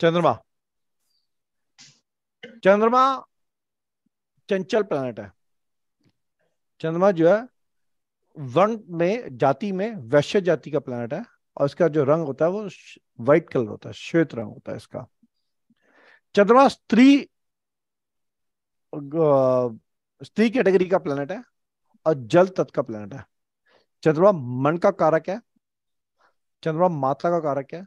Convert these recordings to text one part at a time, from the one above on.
चंद्रमा चंद्रमा चंचल प्लानट है चंद्रमा जो है वर्ण में जाति में वैश्य जाति का प्लानट है और इसका जो रंग होता है वो व्हाइट कलर होता है श्वेत रंग होता है इसका चंद्रमा स्त्री स्त्री कैटेगरी का प्लानट है और जल तत्व का प्लानट है चंद्रमा मन का कारक है चंद्रमा मात्रा का कारक है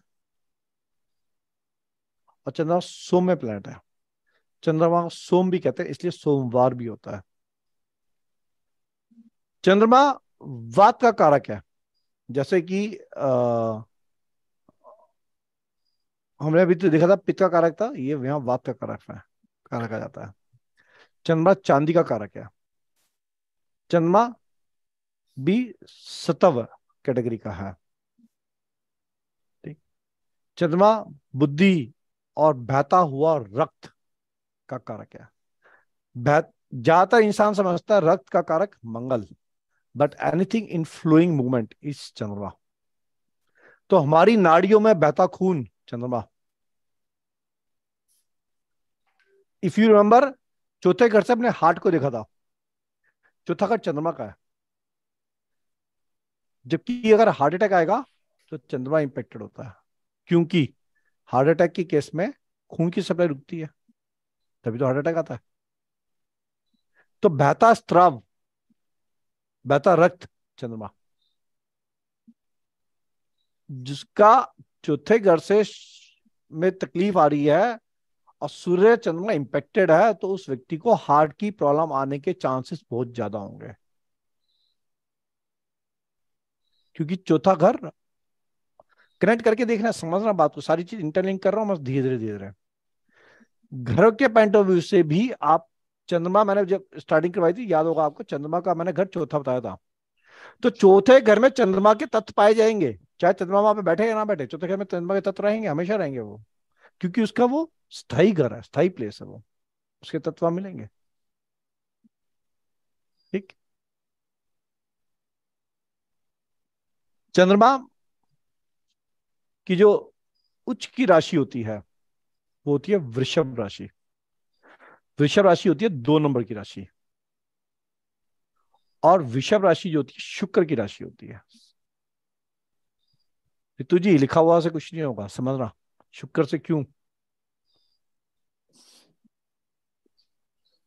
और चंद्रमा सोम में प्लेनेट है चंद्रमा सोम भी कहते हैं इसलिए सोमवार भी होता है चंद्रमा वात का कारक है जैसे कि हमने अभी तो देखा था पित्त का कारक था ये यहां वात का कारक है कारक आ जाता है चंद्रमा चांदी का कारक है चंद्रमा भी सतव कैटेगरी का है ठीक चंद्रमा बुद्धि और बहता हुआ रक्त का कारक है ज्यादातर इंसान समझता है रक्त का कारक मंगल but anything in flowing movement is Chandrama तो हमारी नाड़ियों में बहता खून चंद्रमा इफ यू रिमेंबर चौथे घर से अपने हार्ट को देखा था चौथा घर चंद्रमा का है जबकि अगर हार्ट अटैक आएगा तो चंद्रमा इंपेक्टेड होता है क्योंकि हार्ट अटैक की केस में खून की सप्लाई रुकती है तभी तो हार्ट अटैक आता है तो बहता स्त्राव बहता रक्त चंद्रमा जिसका चौथे घर से में तकलीफ आ रही है और सूर्य चंद्रमा इंपेक्टेड है तो उस व्यक्ति को हार्ट की प्रॉब्लम आने के चांसेस बहुत ज्यादा होंगे क्योंकि चौथा घर कनेक्ट करके देखना समझना बात को सारी चीज इंटरलिंक कर रहा हूँ धीरे धीरे धीरे धीरे घर के पॉइंट ऑफ व्यू से भी आप चंद्रमा मैंने जब स्टार्टिंग करवाई थी याद होगा आपको चंद्रमा का मैंने घर चौथा बताया था तो चौथे घर में चंद्रमा के तत्व पाए जाएंगे चाहे चंद्रमा वहां पे बैठे या ना बैठे चौथे घर में चंद्रमा के तत्व रहेंगे हमेशा रहेंगे वो क्योंकि उसका वो स्थायी घर है स्थायी प्लेस है वो उसके तत्व मिलेंगे ठीक चंद्रमा कि जो उच्च की राशि होती है वो होती है वृषभ राशि वृषभ राशि होती है दो नंबर की राशि और वृषभ राशि जो होती है शुक्र की राशि होती है ऋतु जी लिखा हुआ से कुछ नहीं होगा समझना शुक्र से क्यों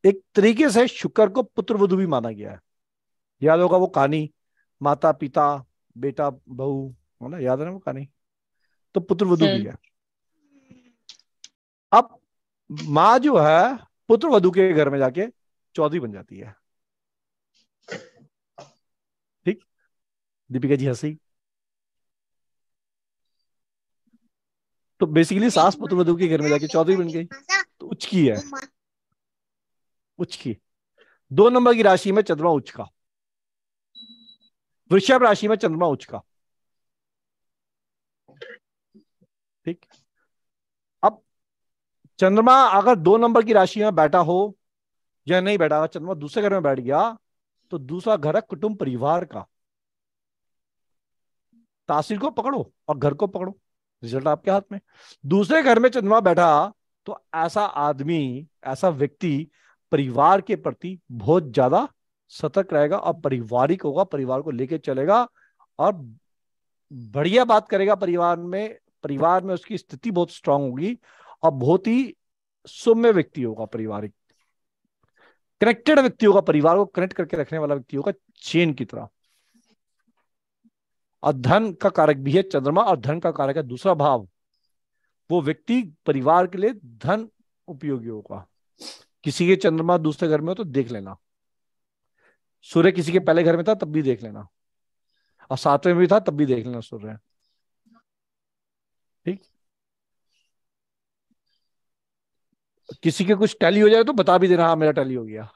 एक तरीके से शुक्र को पुत्र वधु भी माना गया है याद होगा वो कहानी माता पिता बेटा बहू है ना याद है ना वो कहानी तो पुत्र वधु भी हम्म। है अब माँ जो है पुत्र वधु के घर में जाके चौधरी बन जाती है ठीक दीपिका जी हसी तो बेसिकली सास पुत्र वधु के घर में जाके चौधरी बन गई तो उचकी है उचकी दो नंबर की राशि में चंद्रमा उचका वृषभ राशि में चंद्रमा उचका ठीक अब चंद्रमा अगर दो नंबर की राशि में बैठा हो या नहीं बैठा अगर चंद्रमा दूसरे घर में बैठ गया तो दूसरा घर है कुटुंब परिवार का तासीर को पकड़ो और घर को पकड़ो रिजल्ट आपके हाथ में दूसरे घर में चंद्रमा बैठा तो ऐसा आदमी ऐसा व्यक्ति परिवार के प्रति बहुत ज्यादा सतर्क रहेगा और पारिवारिक होगा परिवार को लेके चलेगा और बढ़िया बात करेगा परिवार में परिवार में उसकी स्थिति बहुत स्ट्रांग होगी और बहुत ही सौम्य व्यक्ति होगा पारिवारिक कनेक्टेड व्यक्ति होगा परिवार को कनेक्ट करके रखने वाला व्यक्ति होगा चेन की तरह और धन का कारक भी है चंद्रमा और धन का कारक है दूसरा भाव वो व्यक्ति परिवार के लिए धन उपयोगी होगा किसी के चंद्रमा दूसरे घर में हो तो देख लेना सूर्य किसी के पहले घर में था तब भी देख लेना और सातवें में भी था तब भी देख लेना सूर्य ठीक किसी के कुछ टैली हो जाए तो बता भी देना हाँ मेरा टैली हो गया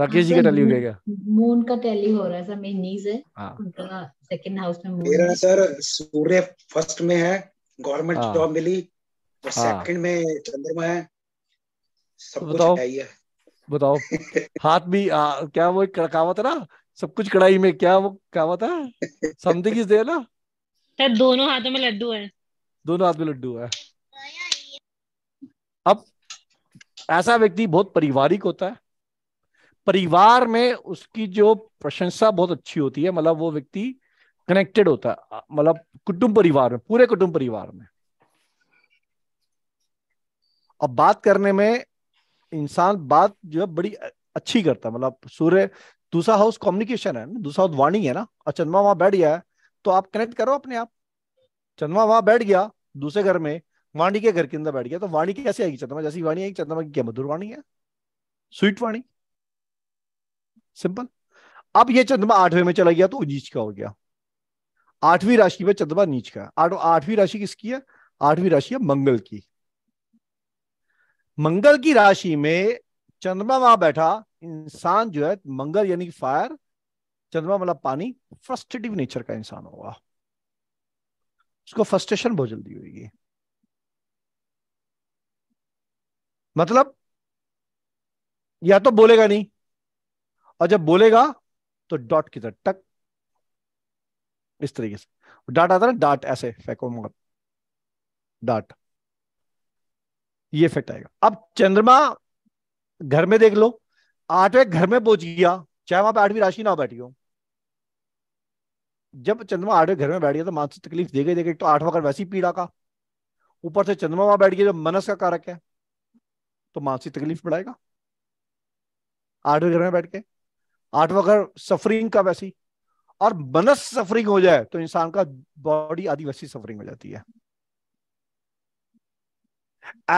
राकेश जी का टैली हाँ, हो गया क्या मून का टैली हो रहा है सर मेरी नीज है हाँ। सेकंड हाउस में मून मेरा सर सूर्य फर्स्ट में है गवर्नमेंट हाँ। जॉब मिली और हाँ। सेकंड में चंद्रमा है सब तो कुछ बताओ है। बताओ हाथ भी आ, क्या वो एक कड़कावत है ना सब कुछ कड़ाई में क्या वो कहावत है समथिंग इज देयर ना दोनों हाथों में लड्डू है दोनों हाथ में लड्डू है अब ऐसा व्यक्ति बहुत पारिवारिक होता है परिवार में उसकी जो प्रशंसा बहुत अच्छी होती है मतलब वो व्यक्ति कनेक्टेड होता है मतलब कुटुंब परिवार में पूरे कुटुंब परिवार में अब बात करने में इंसान बात जो है बड़ी अच्छी करता है मतलब सूर्य दूसरा हाउस कम्युनिकेशन है दूसरा हाउस वाणी है ना और चंद्रमा वहां बैठ गया है तो आप कनेक्ट करो अपने आप चंद्रमा वहां बैठ गया दूसरे घर में वाणी के घर के अंदर बैठ गया तो वाणी कैसे आएगी चंद्रमा जैसी वाणी आएगी चंद्रमा की क्या मधुर वाणी है स्वीट वाणी सिंपल अब ये चंद्रमा आठवें में चला गया तो नीच का हो गया आठवीं राशि में चंद्रमा नीच का आठ आठवीं राशि किसकी है आठवीं राशि है मंगल की मंगल की राशि में चंद्रमा वहां बैठा इंसान जो है मंगल यानी फायर चंद्रमा मतलब पानी फ्रस्टेटिव नेचर का इंसान होगा उसको फ्रस्ट्रेशन बहुत जल्दी होगी मतलब या तो बोलेगा नहीं और जब बोलेगा तो डॉट की तरह टक इस तरीके से डाट आता ना डाट ऐसे फेंको मतलब डाट ये इफेक्ट आएगा अब चंद्रमा घर में देख लो आठवें घर में पहुंच गया चाहे वहां पर आठवीं राशि ना बैठी हो जब चंद्रमा आठवें घर में बैठ गया तो मानसिक तकलीफ देखे देखे तो आठवां घर वैसी पीड़ा का ऊपर से चंद्रमा वहां बैठ गया जो मनस का कारक है तो मानसिक तकलीफ बढ़ाएगा आठवें घर में बैठ के आठवां घर सफरिंग का वैसी और मनस सफरिंग हो जाए तो इंसान का बॉडी आदि वैसी सफरिंग हो जाती है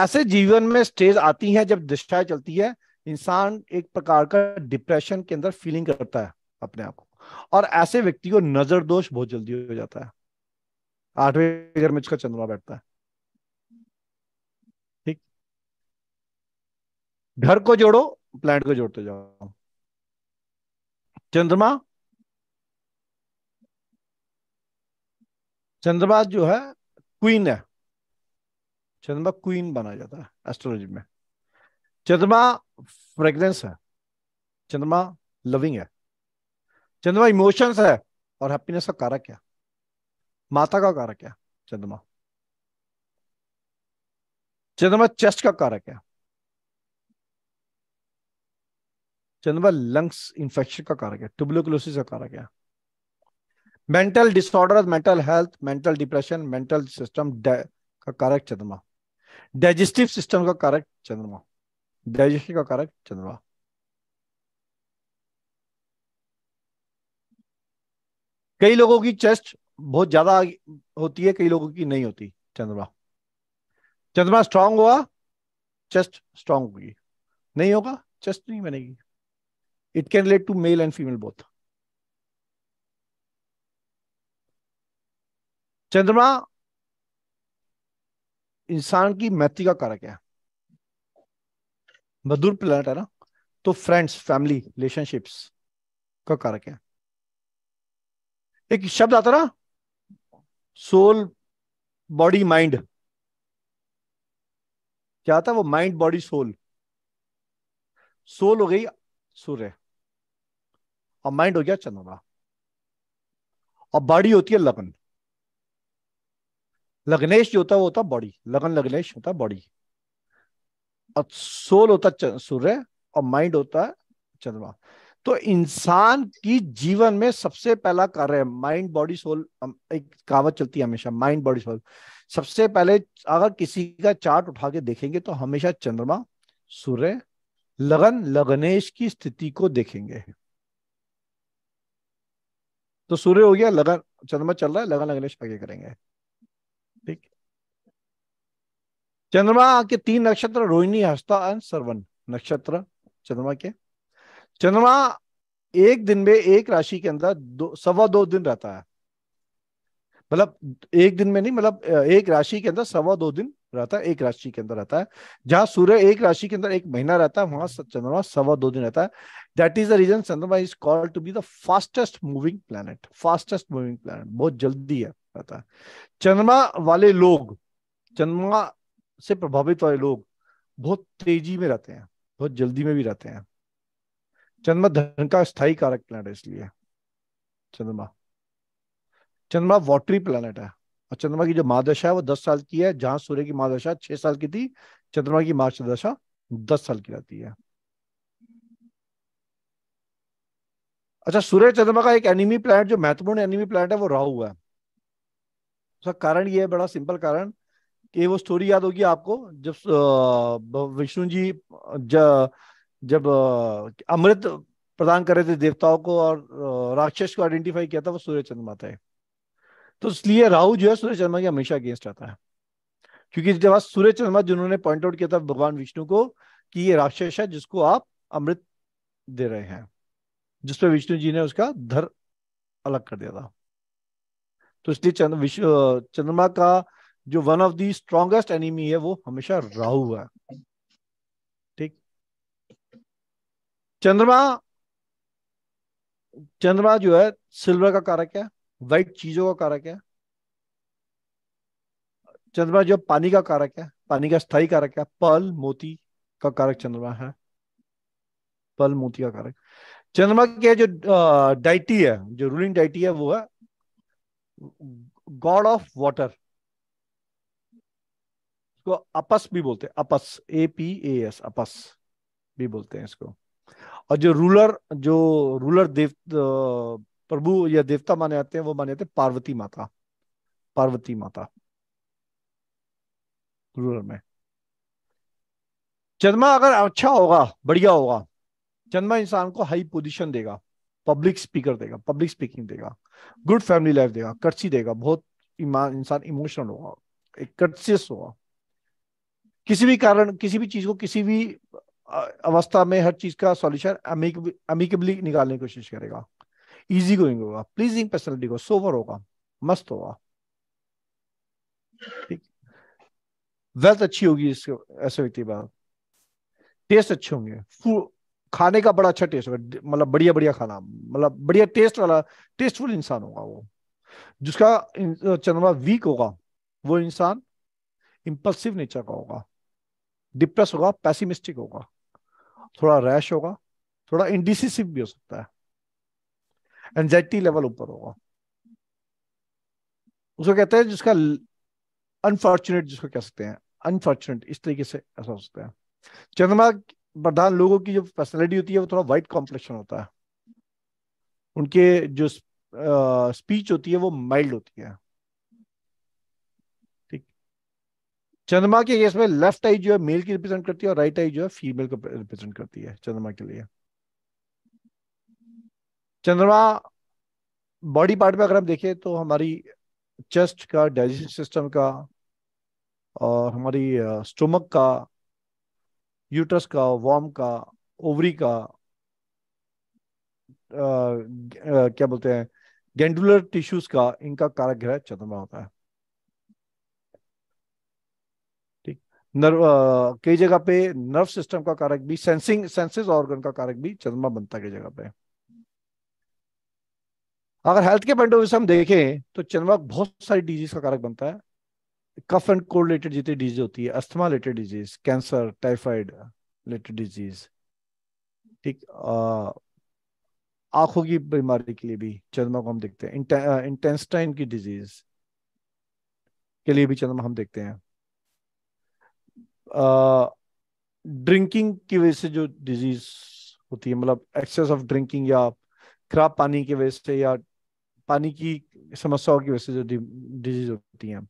ऐसे जीवन में स्टेज आती है जब दिशाएं चलती है इंसान एक प्रकार का डिप्रेशन के अंदर फीलिंग करता है अपने आप को और ऐसे व्यक्ति को नजर दोष बहुत जल्दी हो जाता है आठवें घर में उसका चंद्रमा बैठता है ठीक घर को जोड़ो प्लांट को जोड़ते जाओ चंद्रमा चंद्रमा जो है क्वीन है चंद्रमा क्वीन बना जाता है एस्ट्रोलॉजी में चंद्रमा फ्रेग्रेंस है चंद्रमा लविंग है चंद्रमा इमोशंस है और हैप्पीनेस का कारक क्या माता का कारक क्या चंद्रमा चंद्रमा चेस्ट का कारक क्या चंद्रमा लंग्स इंफेक्शन का कारक है ट्यूबलोकुलोसिस का कारक क्या mental disorder mental health mental depression mental system का कारक चंद्रमा डाइजेस्टिव सिस्टम का कारक चंद्रमा डाइजेशन का कारक चंद्रमा कई लोगों की चेस्ट बहुत ज्यादा होती है कई लोगों की नहीं होती चंद्रमा चंद्रमा स्ट्रांग हुआ चेस्ट स्ट्रांग होगी नहीं होगा चेस्ट नहीं बनेगी it can relate to male and female both चंद्रमा इंसान की मैत्री का कारक है मधुर प्लेनेट है ना तो फ्रेंड्स फैमिली रिलेशनशिप्स का कारक है एक शब्द आता ना सोल बॉडी माइंड क्या आता वो माइंड बॉडी सोल सोल हो गई सूर्य और माइंड हो गया चंद्रमा और बॉडी होती है लगन लग्नेश जो होता है वो होता बॉडी लगन लग्नेश होता है बॉडी और सोल होता सूर्य और माइंड होता है चंद्रमा तो इंसान की जीवन में सबसे पहला कार्य माइंड बॉडी सोल एक कहावत चलती है हमेशा माइंड बॉडी सोल सबसे पहले अगर किसी का चार्ट उठा के देखेंगे तो हमेशा चंद्रमा सूर्य लगन लगनेश की स्थिति को देखेंगे तो सूर्य हो गया लगन चंद्रमा चल रहा है लगन लगनेश आगे करेंगे ठीक चंद्रमा के तीन नक्षत्र रोहिणी हस्ता एंड सर्वन नक्षत्र चंद्रमा के चंद्रमा एक दिन में एक राशि के अंदर दो सवा दो दिन रहता है मतलब एक दिन में नहीं मतलब एक राशि के अंदर सवा दो दिन रहता है एक राशि के अंदर रहता है जहां सूर्य एक राशि के अंदर एक महीना रहता है वहां चंद्रमा सवा दो दिन रहता है that is the reason Chandrama is called to be the fastest moving planet fastest moving planet बहुत जल्दी है रहता है चंद्रमा वाले लोग चंद्रमा से प्रभावित वाले लोग बहुत तेजी में रहते हैं बहुत जल्दी में भी रहते हैं चंद्रमा धन का स्थायी कारक प्लानट है इसलिए चंद्रमा चंद्रमा वॉटरी प्लानट है और चंद्रमा की जो महादशा है वो दस साल की है जहां सूर्य की महादशा छह साल की थी चंद्रमा की महादशा दस साल की रहती है अच्छा सूर्य चंद्रमा का एक एनिमी प्लानट जो महत्वपूर्ण एनिमी प्लानट है वो राहु है उसका कारण ये है बड़ा सिंपल कारण कि वो स्टोरी याद होगी आपको जब विष्णु जी जब अमृत प्रदान कर रहे थे देवताओं को और राक्षस को आइडेंटिफाई किया था वो सूर्य चंद्रमा थे तो इसलिए राहु जो है सूर्य चंद्रमा के हमेशा अगेंस्ट आता है क्योंकि जब आज सूर्य चंद्रमा जिन्होंने पॉइंट आउट किया था भगवान विष्णु को कि ये राक्षस है जिसको आप अमृत दे रहे हैं जिसपे विष्णु जी ने उसका धर अलग कर दिया था तो इसलिए चंद्रमा का जो one of the strongest enemy है वो हमेशा राहु है चंद्रमा चंद्रमा जो है सिल्वर का कारक है वाइट चीजों का कारक है चंद्रमा जो पानी का कारक है पानी का स्थायी कारक है पल मोती का कारक चंद्रमा है पल मोती का कारक चंद्रमा के जो डाइटी है जो रूलिंग डाइटी है वो है गॉड ऑफ वाटर इसको अपस भी बोलते हैं अपस ए पी ए एस अपस भी बोलते हैं इसको और जो रूलर जो रूलर देव प्रभु या देवता माने जाते हैं वो माने जाते हैं पार्वती माता पार्वती माता रूलर में चंद्रमा अगर अच्छा होगा बढ़िया होगा चंद्रमा इंसान को हाई पोजीशन देगा पब्लिक स्पीकर देगा पब्लिक स्पीकिंग देगा गुड फैमिली लाइफ देगा कर्सी देगा बहुत इंसान इमोशनल होगा एक कर्सियस होगा किसी भी कारण किसी भी चीज को किसी भी अवस्था में हर चीज का सॉल्यूशन अमीकेबली निकालने की कोशिश करेगा इजी गोइंग होगा प्लीजिंग पर्सनलिटी को सोवर होगा मस्त होगा ठीक वेल्थ अच्छी होगी इसके ऐसे व्यक्ति के टेस्ट अच्छे होंगे खाने का बड़ा अच्छा टेस्ट होगा मतलब बढ़िया बढ़िया खाना मतलब बढ़िया टेस्ट वाला टेस्टफुल इंसान होगा वो जिसका चंद्रमा वीक होगा वो इंसान इंपल्सिव नेचर का होगा डिप्रेस होगा पैसिमिस्टिक होगा थोड़ा रैश होगा थोड़ा इंडिसिसिव भी हो सकता है एनजाइटी लेवल ऊपर होगा उसको कहते हैं जिसका अनफॉर्चुनेट जिसको कह सकते हैं अनफॉर्चुनेट इस तरीके से ऐसा हो सकता है चंद्रमा प्रधान लोगों की जो पर्सनैलिटी होती है वो थोड़ा वाइट कॉम्प्लेक्शन होता है उनके जो स्पीच होती है वो माइल्ड होती है चंद्रमा के केस में लेफ्ट आई जो है मेल की रिप्रेजेंट करती है और राइट आई जो है फीमेल को रिप्रेजेंट करती है चंद्रमा के लिए चंद्रमा बॉडी पार्ट में अगर हम देखें तो हमारी चेस्ट का डाइजेशन सिस्टम का और हमारी स्टोमक का यूट्रस का वॉम का ओवरी का आ, क्या बोलते हैं गेंडुलर टिश्यूज का इनका कारक ग्रह चंद्रमा होता है नर्व कई जगह पे नर्व सिस्टम का कारक भी सेंसिंग सेंसेस ऑर्गन का कारक भी चंद्रमा बनता कई जगह पे अगर हेल्थ के पॉइंट ऑफ व्यू से हम देखें तो चंद्रमा बहुत सारी डिजीज का कारक बनता है कफ एंड कोल्ड रिलेटेड जितनी डिजीज होती है asthma related disease cancer typhoid related disease ठीक आंखों की बीमारी के लिए भी चंद्रमा को हम देखते हैं इंटेस्टाइन की डिजीज के लिए भी चंद्रमा हम देखते हैं ड्रिंकिंग की वजह से जो डिजीज होती है मतलब एक्सेस ऑफ ड्रिंकिंग या खराब पानी की वजह से या पानी की समस्याओं की वजह से जो डिजीज होती है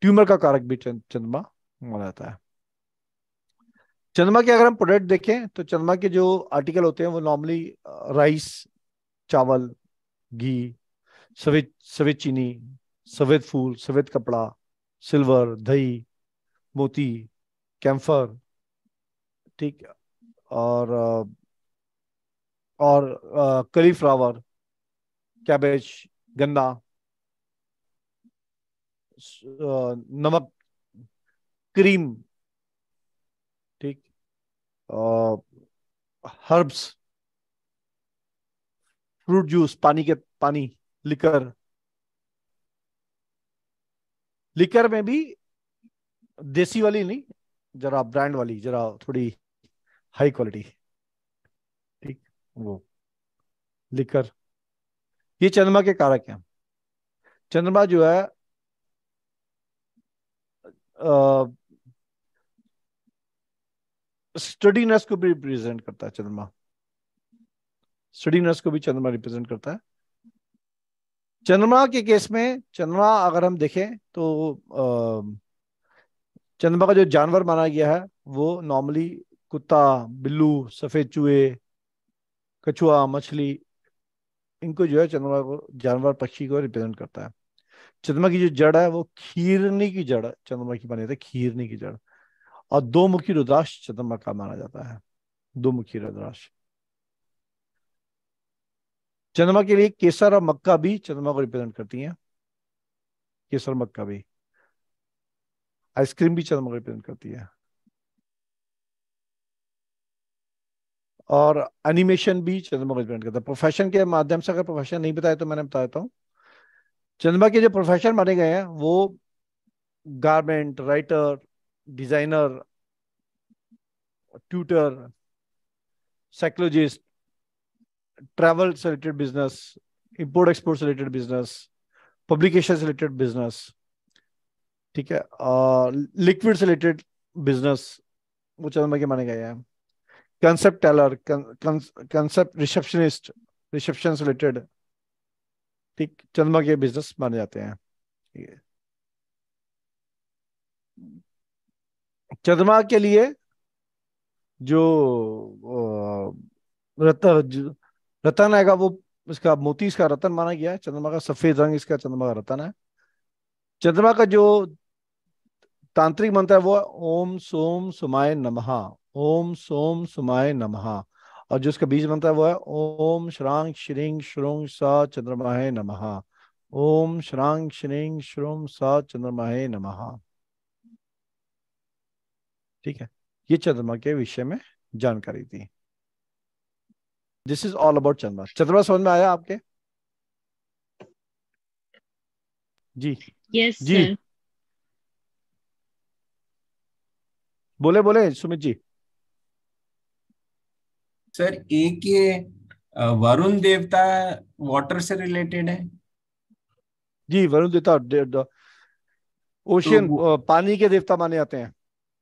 ट्यूमर का कारक भी चंद्रमा माना जाता है चंद्रमा के अगर हम प्रोडक्ट देखें तो चंद्रमा के जो आर्टिकल होते हैं वो नॉर्मली राइस चावल घी सफेद सफेद चीनी सफेद फूल सफेद कपड़ा सिल्वर दही मोती कैम्फर ठीक और और फ्लावर कैबेज गन्ना नमक क्रीम ठीक हर्ब्स फ्रूट जूस पानी के पानी लिकर लिकर में भी देसी वाली नहीं जरा ब्रांड वाली जरा थोड़ी हाई क्वालिटी ठीक वो लिकर ये चंद्रमा के कारक हैं चंद्रमा जो है स्टडीनेस को भी रिप्रेजेंट करता है चंद्रमा स्टडीनेस को भी चंद्रमा रिप्रेजेंट करता है चंद्रमा के केस में चंद्रमा अगर हम देखें तो चंद्रमा का जो जानवर माना गया है वो नॉर्मली कुत्ता बिल्लू सफ़ेद चूहे कछुआ मछली इनको जो है चंद्रमा को जानवर पक्षी को रिप्रेजेंट करता है चंद्रमा की जो जड़ है वो खीरनी की जड़ चंद्रमा की मानी जाती है खीरनी की जड़ और दो मुखी रुद्राक्ष चंद्रमा का माना जाता है दो मुखी रुद्राक्ष चंद्रमा के लिए केसर और मक्का भी चंद्रमा को रिप्रेजेंट करती हैं केसर मक्का भी आइसक्रीम भी चंद्रमा को रिप्रेजेंट करती है और एनिमेशन भी चंद्रमा को रिप्रेजेंट करता है प्रोफेशन के माध्यम से अगर प्रोफेशन नहीं बताया तो मैंने बता देता हूँ चंद्रमा के जो प्रोफेशन माने गए हैं वो garment writer designer tutor psychologist travel से रिलेटेड बिजनेस इंपोर्ट एक्सपोर्ट से रिलेटेड बिजनेस पब्लिकेशन से रिलेटेड बिजनेस ठीक है लिक्विड से रिलेटेड बिजनेस वो चंदन के माने गए हैं concept tailor concept receptionist reception से रिलेटेड ठीक चंद्रमा के बिजनेस माने जाते हैं चंद्रमा के लिए जो uh, रतन रतन आएगा वो इसका मोती इसका रतन माना गया है चंद्रमा का सफेद रंग इसका चंद्रमा का रतन है चंद्रमा का जो तांत्रिक मंत्र है वो ओम सोम सुमाय नमः ओम सोम सुमाय नमः और जो उसका बीज मंत्र है वो है ओम श्रांग श्रींग श्रोंग सा चंद्रमाहे नमः ओम श्रांग श्रींग श्रोम सा चंद्रमाहे नमः ठीक है ये चंद्रमा के विषय में जानकारी थी दिस इज ऑल अबाउट चंद्रमा चंद्रमा समझ में आया आपके जी yes, जी sir. बोले बोले सुमित जी सर एक ये वरुण देवता वाटर से रिलेटेड है जी वरुण देवता ओशियन तो पानी के देवता माने जाते हैं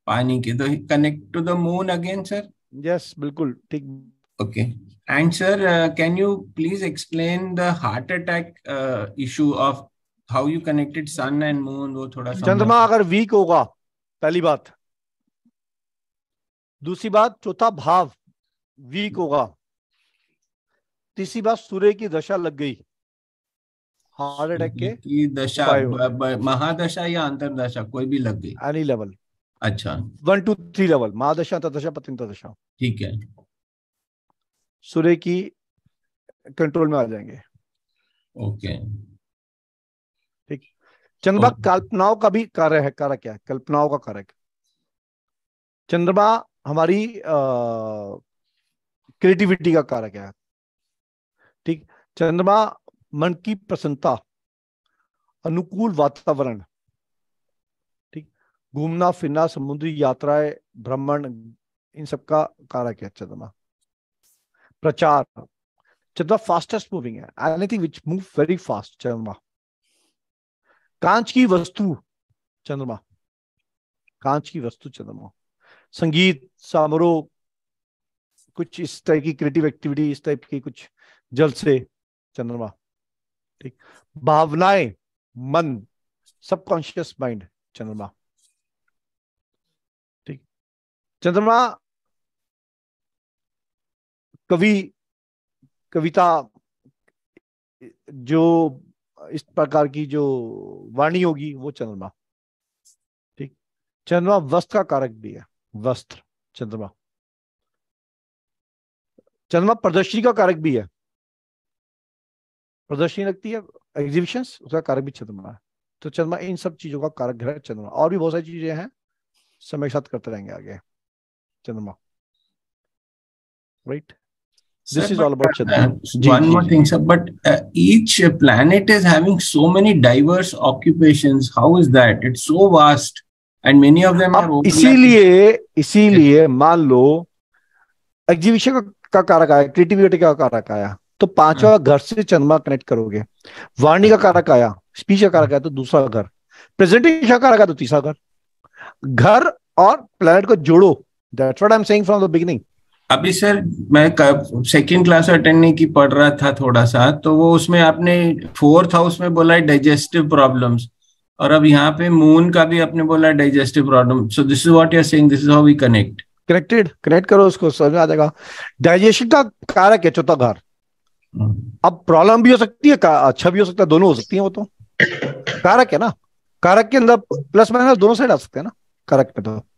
पानी के तो connect to the moon again sir yes बिल्कुल ठीक okay and sir can you please explain the heart attack issue of how you connected sun and moon वो थोड़ा चंद्रमा अगर वीक होगा पहली बात दूसरी बात चौथा भाव वीक हम्म। होगा तीसरी बात सूर्य की दशा लग गई हार्ट अटैक के की दशा महादशा या अंतरदशा कोई भी लग गई एनी लेवल अच्छा वन टू थ्री लेवल महादशा अंतरदशा पति दशा ठीक है सूर्य की कंट्रोल में आ जाएंगे ओके ठीक चंद्रमा कल्पनाओं का भी कार्य है कारक है कल्पनाओं का कारक चंद्रमा हमारी क्रिएटिविटी का कारक है ठीक चंद्रमा मन की प्रसन्नता अनुकूल वातावरण ठीक घूमना फिरना समुद्री यात्राएं भ्रमण इन सब का कारक है चंद्रमा प्रचार चंद्रमा फास्टेस्ट मूविंग है anything which move very fast चंद्रमा कांच की वस्तु चंद्रमा कांच की वस्तु चंद्रमा संगीत समारोह कुछ इस टाइप की क्रिएटिव एक्टिविटी इस टाइप की कुछ जल से चंद्रमा ठीक भावनाएं मन सबकॉन्शियस माइंड चंद्रमा ठीक चंद्रमा कवि कविता जो इस प्रकार की जो वाणी होगी वो चंद्रमा ठीक चंद्रमा वस्त्र का कारक भी है वस्त्र चंद्रमा चंद्रमा प्रदर्शनी का कारक भी है प्रदर्शनी लगती है एग्जीबिशन उसका कारक भी चंद्रमा है तो चंद्रमा इन सब चीजों का कारक ग्रह चंद्रमा और भी बहुत सारी चीजें हैं समय साथ करते रहेंगे आगे चंद्रमा right this is all about Chandrama but each planet is having so many diverse occupation how is that it so vast and many of them इसीलिए इसीलिए मान लो एग्जीबिशन का कारक आया क्रिएटिविटी का कारक आया तो पांचवा हाँ। घर से चंद्रमा कनेक्ट करोगे वाणी का कारक आया स्पीच का कारक आया तो दूसरा घर प्रेजेंटेशन का कारक आया तो तीसरा घर घर और प्लेनेट को जोड़ो that's what I am saying from the beginning अभी सर मैं सेकंड क्लास अटेंड नहीं की पढ़ रहा था थोड़ा सा तो वो उसमें आपने फोर्थ हाउस में बोला है डाइजेस्टिव प्रॉब्लम्स और अब यहाँ पे मून का भी आपने बोला digestive problem so this is what you are saying this is how we connect connected connect करो उसको समझ आ जाएगा डाइजेशन का कारक है चौथा घर hmm. अब प्रॉब्लम भी हो सकती है अच्छा भी हो सकता है दोनों हो सकती है वो तो कारक है ना कारक के अंदर प्लस माइनस दोनों साइड आ सकते हैं ना कारक पे तो